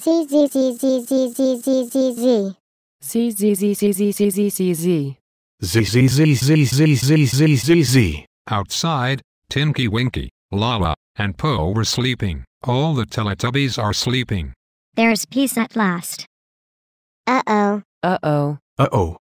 Z Z Z Z Z Z Z Z Z. Z Z Z Z Z Z Z Z Z. Z Z Z Z Z Z Z Z Z. Outside, Tinky Winky, Lala, and Po were sleeping. All the Teletubbies are sleeping. There's peace at last. Uh oh. Uh oh. Uh oh.